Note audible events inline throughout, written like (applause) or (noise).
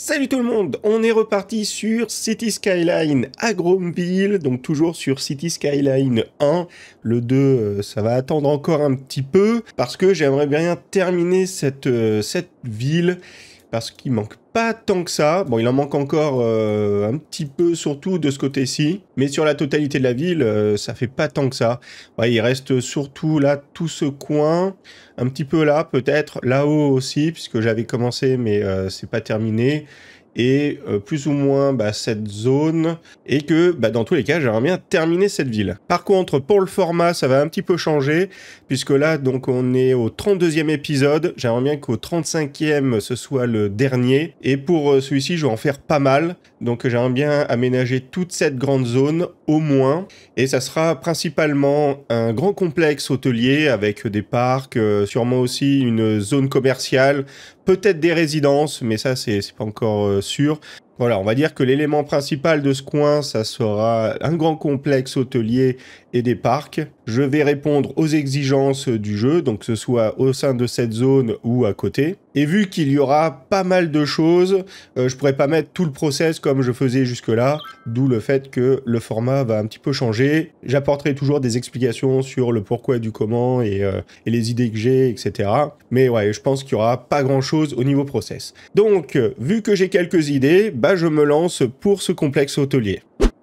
Salut tout le monde, on est reparti sur City Skyline à donc toujours sur City Skyline 1. Le 2, euh, ça va attendre encore un petit peu, parce que j'aimerais bien terminer cette, euh, cette ville, parce qu'il manque pas tant que ça. Bon, il en manque encore euh, un petit peu, surtout de ce côté-ci. Mais sur la totalité de la ville, euh, ça fait pas tant que ça. il reste surtout là, tout ce coin. Un petit peu là, peut-être. Là-haut aussi, puisque j'avais commencé, mais euh, c'est pas terminé et euh, plus ou moins bah, cette zone, et que bah, dans tous les cas, j'aimerais bien terminer cette ville. Par contre, pour le format, ça va un petit peu changer, puisque là, donc, on est au 32e épisode, j'aimerais bien qu'au 35e, ce soit le dernier, et pour euh, celui-ci, je vais en faire pas mal, donc j'aimerais bien aménager toute cette grande zone au moins. Et ça sera principalement un grand complexe hôtelier avec des parcs, euh, sûrement aussi une zone commerciale, peut-être des résidences, mais ça c'est pas encore euh, sûr. Voilà, on va dire que l'élément principal de ce coin, ça sera un grand complexe hôtelier et des parcs. Je vais répondre aux exigences du jeu, donc ce soit au sein de cette zone ou à côté. Et vu qu'il y aura pas mal de choses, euh, je pourrais pas mettre tout le process comme je faisais jusque-là, d'où le fait que le format va un petit peu changer. J'apporterai toujours des explications sur le pourquoi et du comment et, euh, et les idées que j'ai, etc. Mais ouais, je pense qu'il y aura pas grand-chose au niveau process. Donc, vu que j'ai quelques idées, bah je me lance pour ce complexe hôtelier.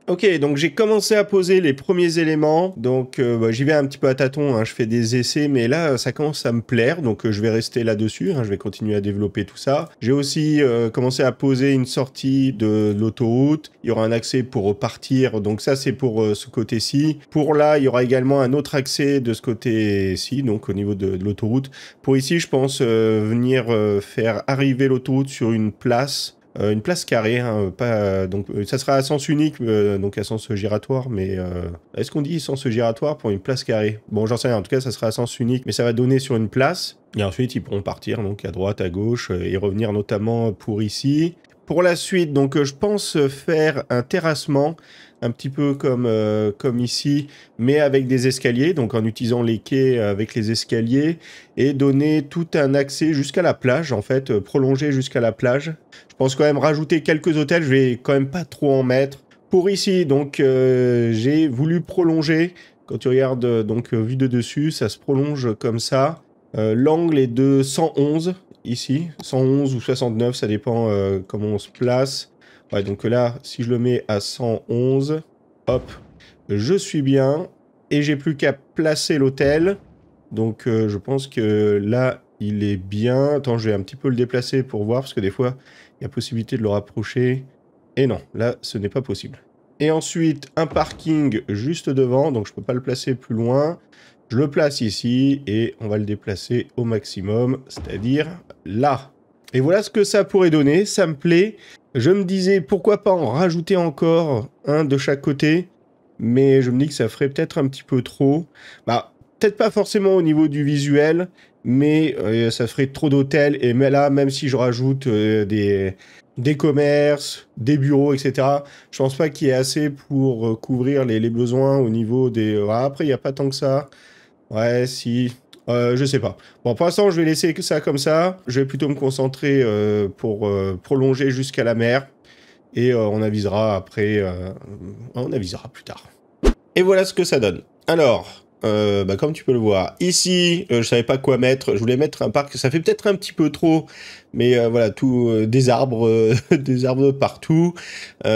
Ok, donc j'ai commencé à poser les premiers éléments. Donc euh, bah, j'y vais un petit peu à tâtons, hein, je fais des essais, mais là ça commence à me plaire, donc euh, je vais rester là-dessus, hein, je vais continuer à développer tout ça. J'ai aussi euh, commencé à poser une sortie de, l'autoroute. Il y aura un accès pour repartir, donc ça c'est pour ce côté-ci. Pour là, il y aura également un autre accès de ce côté-ci, donc au niveau de l'autoroute. Pour ici, je pense venir faire arriver l'autoroute sur une place euh, une place carrée, hein, euh, pas, euh, donc ça sera à sens unique, donc à sens giratoire, mais est-ce qu'on dit sens giratoire pour une place carrée Bon, j'en sais rien, en tout cas ça sera à sens unique, mais ça va donner sur une place, et ensuite ils pourront partir donc à droite, à gauche, et revenir notamment pour ici. Pour la suite, donc je pense faire un terrassement, un petit peu comme, euh, comme ici, mais avec des escaliers, donc en utilisant les quais euh, avec les escaliers, et donner tout un accès jusqu'à la plage, en fait, euh, prolonger jusqu'à la plage. Je pense quand même rajouter quelques hôtels, je vais quand même pas trop en mettre. Pour ici, donc j'ai voulu prolonger, quand tu regardes donc vue de dessus, ça se prolonge comme ça. L'angle est de 111 ici, 111 ou 69, ça dépend comment on se place donc là, si je le mets à 111, hop, je suis bien. Et j'ai plus qu'à placer l'hôtel. Donc euh, je pense que là, il est bien. Attends, je vais un petit peu le déplacer pour voir, parce que des fois, il y a possibilité de le rapprocher. Et non, là, ce n'est pas possible. Et ensuite, un parking juste devant, donc je ne peux pas le placer plus loin. Je le place ici et on va le déplacer au maximum, c'est-à-dire là. Et voilà ce que ça pourrait donner, ça me plaît. Je me disais pourquoi pas en rajouter encore un de chaque côté, mais je me dis que ça ferait peut-être un petit peu trop. Bah, peut-être pas forcément au niveau du visuel, mais euh, ça ferait trop d'hôtels. Et là, même si je rajoute euh, des, des commerces, des bureaux, etc. Je pense pas qu'il y ait assez pour euh, couvrir les, besoins au niveau des. après, il n'y a pas tant que ça. Ouais, si. Euh, je sais pas. Bon, pour l'instant, je vais laisser ça comme ça. Je vais plutôt me concentrer euh, pour euh, prolonger jusqu'à la mer. Et euh, on avisera après. on avisera plus tard. Et voilà ce que ça donne. Alors, euh, bah, comme tu peux le voir. Ici, euh, je savais pas quoi mettre. Je voulais mettre un parc. Ça fait peut-être un petit peu trop, mais euh, voilà, tout des arbres, (laughs) des arbres partout. il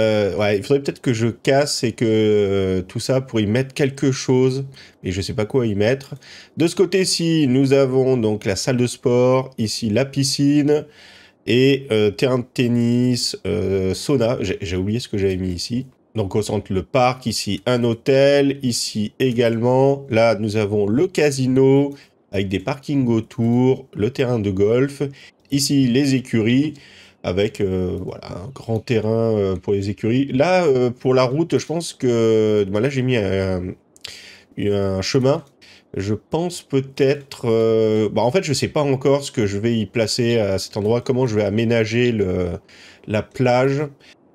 faudrait peut-être que je casse et que tout ça pour y mettre quelque chose. Mais je sais pas quoi y mettre. De ce côté-ci, nous avons donc la salle de sport. Ici, la piscine et terrain de tennis, sauna. J'ai oublié ce que j'avais mis ici. Donc au centre, le parc, ici un hôtel, ici également. Là, nous avons le casino avec des parkings autour, le terrain de golf, ici les écuries avec euh, voilà, un grand terrain euh, pour les écuries. Là, euh, pour la route, je pense que... Ben là, j'ai mis un, chemin. Je pense peut-être... Ben, en fait, je ne sais pas encore ce que je vais y placer à cet endroit, comment je vais aménager le, la plage.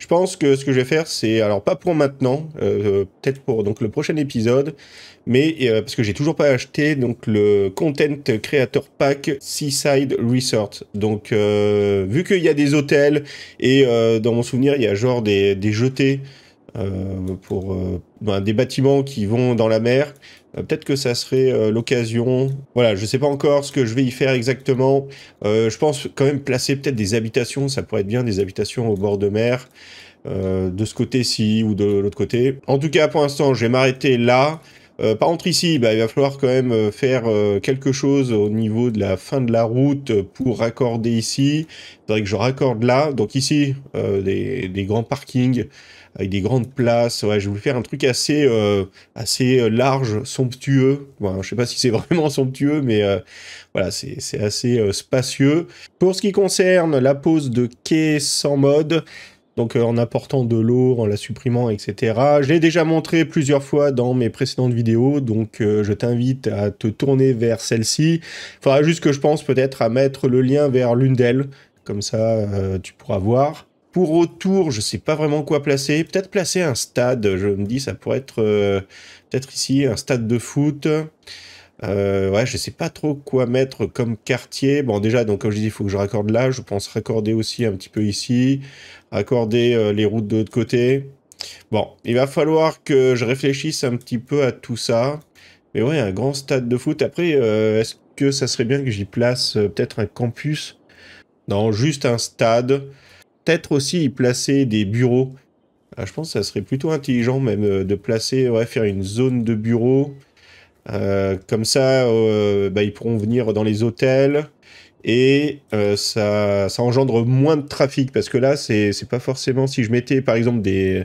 Je pense que ce que je vais faire, c'est alors pas pour maintenant, euh, peut-être pour donc le prochain épisode, mais euh, parce que j'ai toujours pas acheté donc le Content Creator Pack Seaside Resort. Donc euh, vu qu'il y a des hôtels et dans mon souvenir il y a genre des, des jetés pour ben, des bâtiments qui vont dans la mer. Euh, peut-être que ça serait euh, l'occasion. Voilà, je ne sais pas encore ce que je vais y faire exactement. Euh, je pense quand même placer peut-être des habitations, ça pourrait être bien, des habitations au bord de mer, de ce côté-ci ou de l'autre côté. En tout cas, pour l'instant, je vais m'arrêter là. par contre ici, bah, il va falloir quand même faire quelque chose au niveau de la fin de la route pour raccorder ici. Il faudrait que je raccorde là. Donc ici, des, grands parkings avec des grandes places. Ouais, je voulais faire un truc assez, euh, assez euh, large, somptueux. Bon, je sais pas si c'est (laughs) vraiment somptueux, mais euh, voilà, c'est assez spacieux. Pour ce qui concerne la pose de quai sans mode, donc en apportant de l'eau, en la supprimant, etc. Je l'ai déjà montré plusieurs fois dans mes précédentes vidéos, donc je t'invite à te tourner vers celle-ci. Il faudra juste que je pense peut-être à mettre le lien vers l'une d'elles, comme ça tu pourras voir. Pour autour, je sais pas vraiment quoi placer. Peut-être placer un stade. Je me dis, ça pourrait être euh, peut-être ici un stade de foot. Euh, ouais, je sais pas trop quoi mettre comme quartier. Bon, déjà, donc comme je dis, il faut que je raccorde là. Je pense raccorder aussi un petit peu ici, raccorder euh, les routes de l'autre côté. Bon, il va falloir que je réfléchisse un petit peu à tout ça. Mais ouais, un grand stade de foot. Après, euh, est-ce que ça serait bien que j'y place peut-être un campus Non, juste un stade peut-être aussi y placer des bureaux. Euh, je pense que ça serait plutôt intelligent même euh, de placer, ouais, faire une zone de bureaux. Euh, comme ça, bah, ils pourront venir dans les hôtels et ça, engendre moins de trafic parce que là, c'est pas forcément. Si je mettais par exemple des,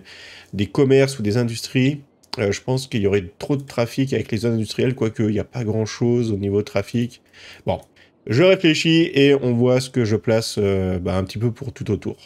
des commerces ou des industries, je pense qu'il y aurait trop de trafic avec les zones industrielles, quoique il n'y a pas grand chose au niveau trafic. Bon, je réfléchis et on voit ce que je place euh, bah, un petit peu pour tout autour.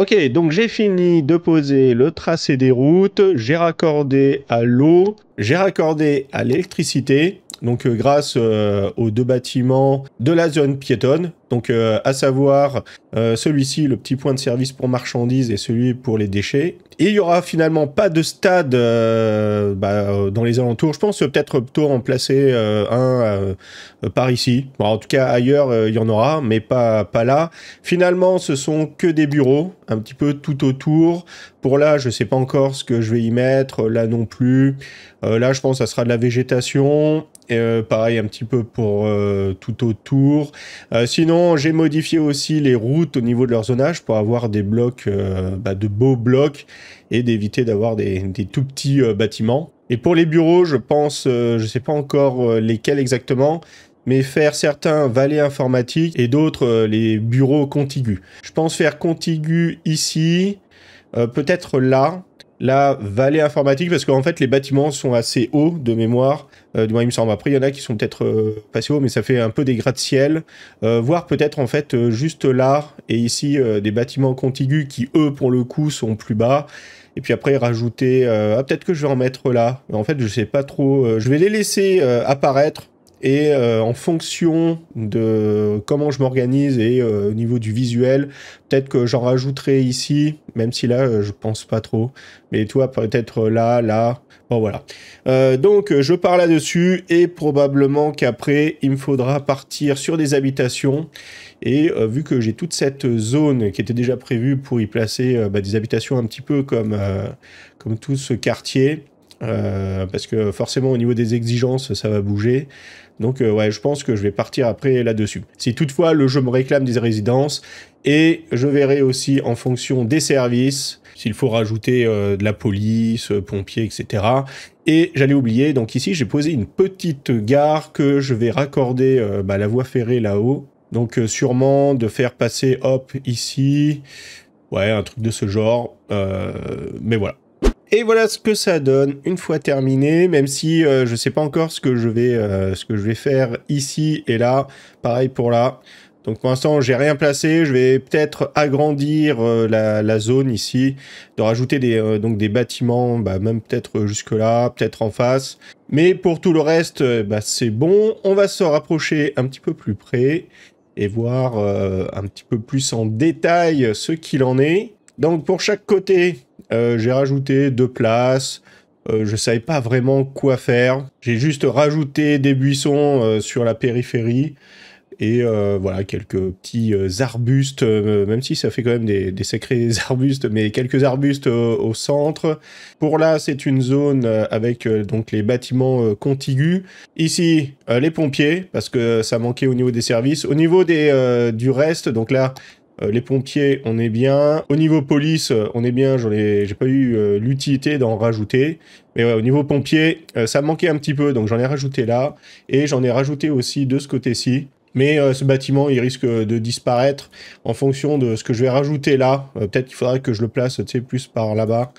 Ok, donc j'ai fini de poser le tracé des routes, j'ai raccordé à l'eau, j'ai raccordé à l'électricité, donc euh, grâce euh, aux deux bâtiments de la zone piétonne, donc, euh, à savoir euh, celui-ci, le petit point de service pour marchandises et celui pour les déchets. Et il y aura finalement pas de stade euh, bah, dans les alentours. Je pense peut-être plutôt remplacer un par ici. en tout cas, ailleurs, il y en aura, mais pas, pas là. Finalement, ce sont que des bureaux, un petit peu tout autour. Pour là, je ne sais pas encore ce que je vais y mettre. Là non plus. là, je pense que ça sera de la végétation. pareil, un petit peu pour tout autour. sinon, j'ai modifié aussi les routes au niveau de leur zonage pour avoir des blocs, euh, bah, de beaux blocs et d'éviter d'avoir des, tout petits euh, bâtiments. Et pour les bureaux, je pense, je euh, je sais pas encore lesquels exactement, mais faire certains vallées informatiques et d'autres les bureaux contigus. Je pense faire contigus ici, peut-être là, la vallée informatique, parce qu'en fait, les bâtiments sont assez hauts de mémoire, euh, du moins il me semble. Après, il y en a qui sont peut-être euh, pas si hauts, mais ça fait un peu des gratte-ciel, euh, voir peut-être en fait juste là et ici des bâtiments contigus qui, eux, pour le coup, sont plus bas. Et puis après, rajouter. Ah, peut-être que je vais en mettre là. En fait, je sais pas trop. je vais les laisser apparaître et euh, en fonction de comment je m'organise et euh, au niveau du visuel, peut-être que j'en rajouterai ici, même si là je euh, je pense pas trop. Mais toi peut-être là, là. Bon voilà. donc je pars là-dessus et probablement qu'après il me faudra partir sur des habitations. Et vu que j'ai toute cette zone qui était déjà prévue pour y placer bah, des habitations un petit peu comme, comme tout ce quartier, parce que forcément au niveau des exigences ça va bouger. Donc euh, ouais, je pense que je vais partir après là-dessus. Si toutefois le jeu me réclame des résidences, et je verrai aussi en fonction des services, s'il faut rajouter euh, de la police, euh, pompiers, etc. Et j'allais oublier, donc ici j'ai posé une petite gare que je vais raccorder bah, la voie ferrée là-haut. Donc sûrement de faire passer hop ici, ouais un truc de ce genre. mais voilà, et voilà ce que ça donne une fois terminé, même si euh, je ne sais pas encore ce que, je vais, euh, ce que je vais faire ici et là. Pareil pour là. Donc pour l'instant, j'ai rien placé. Je vais peut-être agrandir euh, la, la, zone ici, de rajouter des, donc des bâtiments, bah, même peut-être jusque-là, peut-être en face. Mais pour tout le reste, bah, c'est bon. On va se rapprocher un petit peu plus près et voir un petit peu plus en détail ce qu'il en est. Donc pour chaque côté, euh, j'ai rajouté deux places. Euh, je savais pas vraiment quoi faire. J'ai juste rajouté des buissons euh, sur la périphérie et euh, voilà quelques petits arbustes, même si ça fait quand même des, des sacrés (laughs) arbustes, mais quelques arbustes au centre. Pour là, c'est une zone avec donc les bâtiments contigus. Ici, les pompiers parce que ça manquait au niveau des services. Au niveau des du reste, donc là, euh, les pompiers, on est bien. Au niveau police, euh, on est bien. J'en ai, j'ai pas eu euh, l'utilité d'en rajouter. Mais au niveau pompier, ça manquait un petit peu, donc j'en ai rajouté là. Et j'en ai rajouté aussi de ce côté-ci. Mais ce bâtiment, il risque de disparaître en fonction de ce que je vais rajouter là. Peut-être qu'il faudrait que je le place plus par là-bas.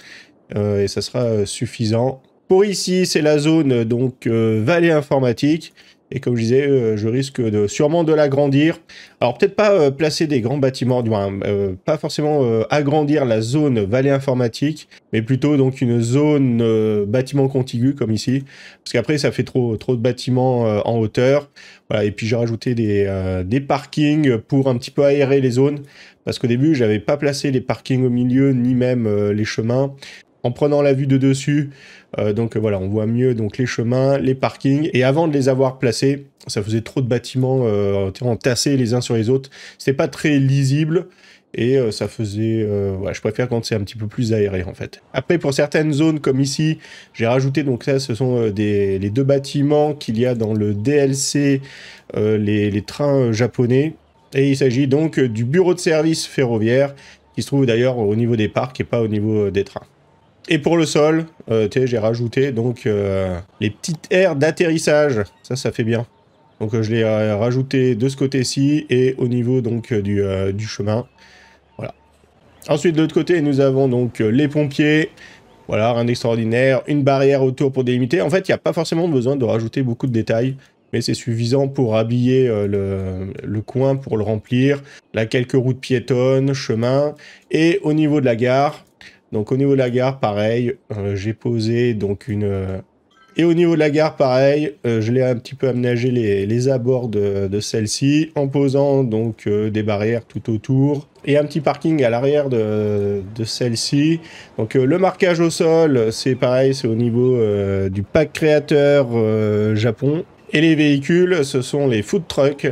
et ça sera suffisant. Pour ici, c'est la zone donc Vallée Informatique. Et comme je disais, euh, je risque de, sûrement de l'agrandir. Alors peut-être pas euh, placer des grands bâtiments, du euh, pas forcément agrandir la zone vallée informatique, mais plutôt donc une zone bâtiment contigu comme ici, parce qu'après ça fait trop trop de bâtiments en hauteur. et puis j'ai rajouté des, des parkings pour un petit peu aérer les zones, parce qu'au début je n'avais pas placé les parkings au milieu ni même les chemins en prenant la vue de dessus. Euh, donc voilà, on voit mieux donc les chemins, les parkings. Et avant de les avoir placés, ça faisait trop de bâtiments euh, entassés les uns sur les autres. C'était pas très lisible. Et euh, ça faisait... Ouais, je préfère quand c'est un petit peu plus aéré en fait. Après pour certaines zones comme ici, j'ai rajouté donc ça, ce sont les deux bâtiments qu'il y a dans le DLC, les trains japonais. Et il s'agit donc du bureau de service ferroviaire qui se trouve d'ailleurs au niveau des parcs et pas au niveau des trains. Et pour le sol, euh, j'ai rajouté donc euh, les petites aires d'atterrissage. Ça, ça fait bien. Donc euh, je l'ai rajouté de ce côté-ci et au niveau donc du, chemin. Voilà. Ensuite, de l'autre côté, nous avons donc les pompiers. Voilà, rien d'extraordinaire. Une barrière autour pour délimiter. En fait, il n'y a pas forcément besoin de rajouter beaucoup de détails. Mais c'est suffisant pour habiller le, coin, pour le remplir. Là, quelques routes piétonnes, chemin. Et au niveau de la gare, donc au niveau de la gare, pareil, euh, j'ai posé donc une... Euh, et au niveau de la gare, pareil, euh, je l'ai un petit peu aménagé les, abords de, celle-ci en posant donc des barrières tout autour et un petit parking à l'arrière de, celle-ci. Donc le marquage au sol, c'est pareil, c'est au niveau du pack créateur Japon. Et les véhicules, ce sont les food trucks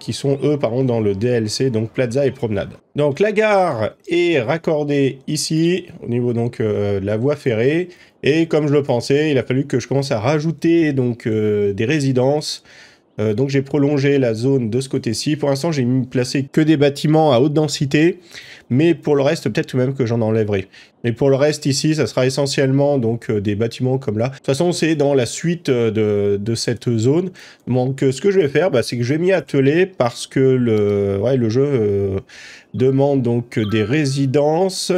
qui sont eux par exemple, dans le DLC, donc Plaza et Promenade. Donc la gare est raccordée ici, au niveau donc euh, de la voie ferrée, et comme je le pensais, il a fallu que je commence à rajouter donc euh, des résidences. Euh, donc j'ai prolongé la zone de ce côté-ci. Pour l'instant, j'ai placé que des bâtiments à haute densité. Mais pour le reste, peut-être même que j'en enlèverai. Mais pour le reste, ici, ça sera essentiellement donc euh, des bâtiments comme là. De toute façon, c'est dans la suite euh, de, cette zone. Donc, euh, ce que je vais faire, bah, c'est que je vais m'y atteler parce que le, ouais, le jeu demande donc des résidences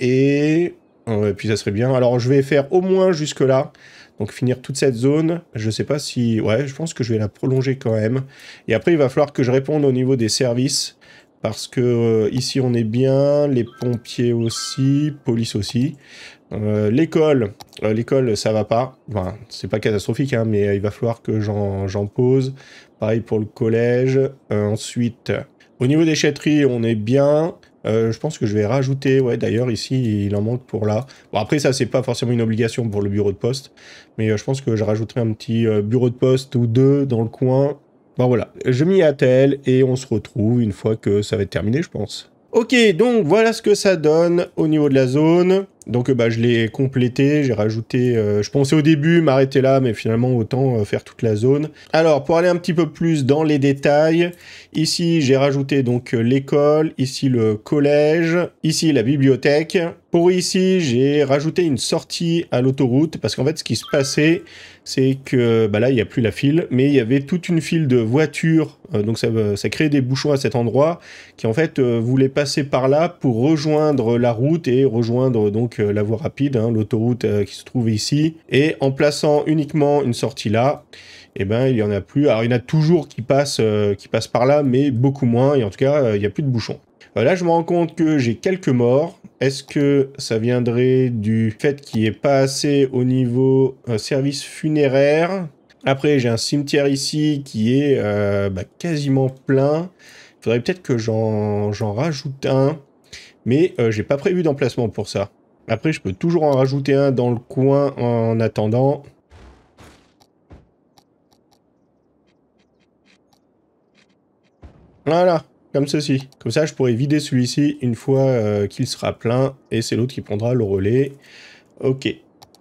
et... et puis ça serait bien. Alors, je vais faire au moins jusque-là. Donc finir toute cette zone, je sais pas si... Ouais, je pense que je vais la prolonger quand même. Et après, il va falloir que je réponde au niveau des services parce que euh, ici on est bien, les pompiers aussi, police aussi. Euh, l'école, euh, l'école ça va pas. c'est pas catastrophique, hein, mais euh, il va falloir que j'en pose. Pareil pour le collège. ensuite, au niveau des chèteries, on est bien. je pense que je vais rajouter, ouais d'ailleurs ici il en manque pour là. Bon après ça c'est pas forcément une obligation pour le bureau de poste, mais je pense que je rajouterai un petit bureau de poste ou deux dans le coin Bon voilà, je m'y attelle et on se retrouve une fois que ça va être terminé, je pense. Ok, donc voilà ce que ça donne au niveau de la zone. Donc euh, bah, je l'ai complété, j'ai rajouté... Euh, je pensais au début m'arrêter là, mais finalement autant euh, faire toute la zone. Alors, pour aller un petit peu plus dans les détails, ici j'ai rajouté donc l'école, ici le collège, ici la bibliothèque. Pour ici, j'ai rajouté une sortie à l'autoroute, parce qu'en fait ce qui se passait, c'est que bah là, il n'y a plus la file, mais il y avait toute une file de voitures, euh, donc ça, euh, ça créait des bouchons à cet endroit, qui en fait euh, voulaient passer par là pour rejoindre la route et rejoindre donc la voie rapide, hein, l'autoroute qui se trouve ici, et en plaçant uniquement une sortie là, et eh ben, il n'y en a plus. Alors, il y en a toujours qui passent, qui passent par là, mais beaucoup moins. Et en tout cas, il n'y a plus de bouchons. là, je me rends compte que j'ai quelques morts. Est-ce que ça viendrait du fait qu'il n'y ait pas assez au niveau euh, service funéraire Après, j'ai un cimetière ici qui est euh, bah, quasiment plein. Il faudrait peut-être que j'en rajoute un. Mais euh, j'ai pas prévu d'emplacement pour ça. Après, je peux toujours en rajouter un dans le coin en attendant. Voilà, comme ceci. Comme ça, je pourrais vider celui-ci une fois euh, qu'il sera plein, et c'est l'autre qui prendra le relais. Ok.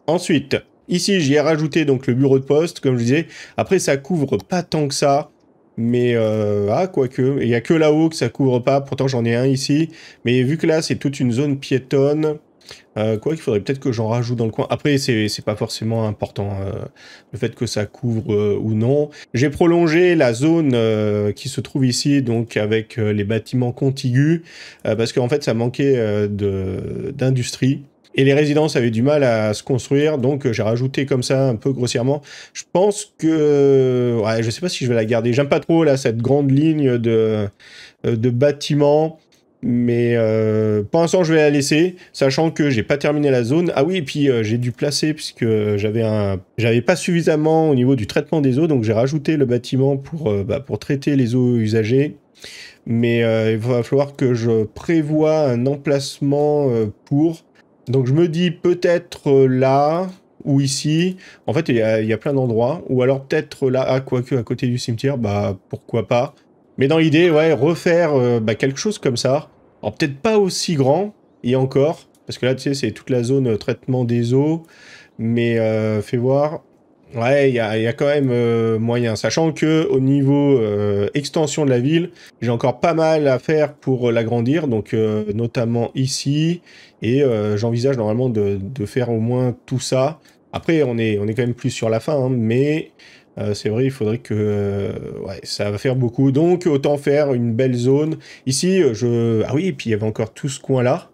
Ensuite, ici, j'y ai rajouté donc le bureau de poste, comme je disais. Après, ça couvre pas tant que ça, mais... à euh, ah, quoique, il n'y a que là-haut que ça couvre pas, pourtant j'en ai un ici. Mais vu que là, c'est toute une zone piétonne, euh, quoi qu'il faudrait peut-être que j'en rajoute dans le coin. Après, c'est pas forcément important euh, le fait que ça couvre euh, ou non. J'ai prolongé la zone qui se trouve ici, donc avec les bâtiments contigus, parce qu'en fait, ça manquait d'industrie. Et les résidences avaient du mal à se construire, donc j'ai rajouté comme ça un peu grossièrement. Je pense que... Ouais, je sais pas si je vais la garder. J'aime pas trop là cette grande ligne de, de bâtiments. Mais euh, pour l'instant, je vais la laisser, sachant que j'ai pas terminé la zone. Ah oui, et puis euh, j'ai dû placer puisque j'avais un, pas suffisamment au niveau du traitement des eaux, donc j'ai rajouté le bâtiment pour euh, bah, traiter les eaux usagées. Mais il va falloir que je prévoie un emplacement pour. Donc je me dis peut-être là ou ici. En fait, il y, a, plein d'endroits. Ou alors peut-être là, ah, quoique à côté du cimetière, bah pourquoi pas. Mais dans l'idée, ouais, refaire bah, quelque chose comme ça alors peut-être pas aussi grand, et encore, parce que là, tu sais, c'est toute la zone euh, traitement des eaux, mais euh, fais voir. Ouais, il y a, quand même euh, moyen. Sachant que au niveau euh, extension de la ville, j'ai encore pas mal à faire pour l'agrandir, donc notamment ici, et j'envisage normalement de, de, faire au moins tout ça. Après, on est, on est quand même plus sur la fin, hein, mais euh, c'est vrai, il faudrait que... Euh, ouais, ça va faire beaucoup. Donc, autant faire une belle zone. Ici, euh, je... Ah oui, et puis il y avait encore tout ce coin-là.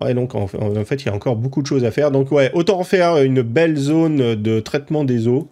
Ouais, donc en, en fait, il y a encore beaucoup de choses à faire. Donc ouais, autant faire une belle zone de traitement des eaux.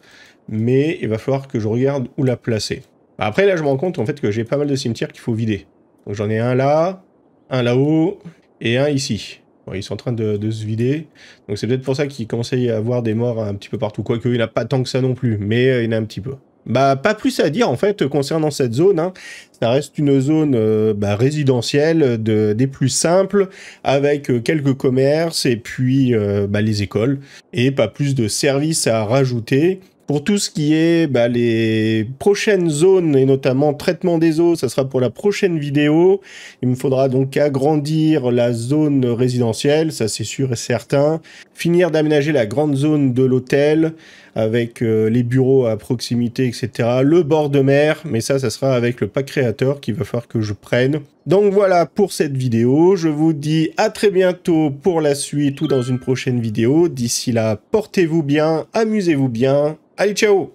Mais il va falloir que je regarde où la placer. Après, là, je me rends compte en fait que j'ai pas mal de cimetières qu'il faut vider. Donc j'en ai un là, un là-haut et un ici ils sont en train de, se vider. Donc c'est peut-être pour ça qu'ils conseille à avoir des morts un petit peu partout. Quoique, il n'a pas tant que ça non plus, mais euh, il y en a un petit peu. Bah, pas plus à dire en fait concernant cette zone. Hein. Ça reste une zone euh, bah, résidentielle des plus simples, avec euh, quelques commerces et puis bah, les écoles, et pas plus de services à rajouter. Pour tout ce qui est bah, les prochaines zones et notamment traitement des eaux, ça sera pour la prochaine vidéo. Il me faudra donc agrandir la zone résidentielle, ça c'est sûr et certain. Finir d'aménager la grande zone de l'hôtel avec euh, les bureaux à proximité, etc. Le bord de mer, mais ça, ça sera avec le pack créateur qu'il va falloir que je prenne. Donc voilà pour cette vidéo. Je vous dis à très bientôt pour la suite ou dans une prochaine vidéo. D'ici là, portez-vous bien, amusez-vous bien. Allez, ciao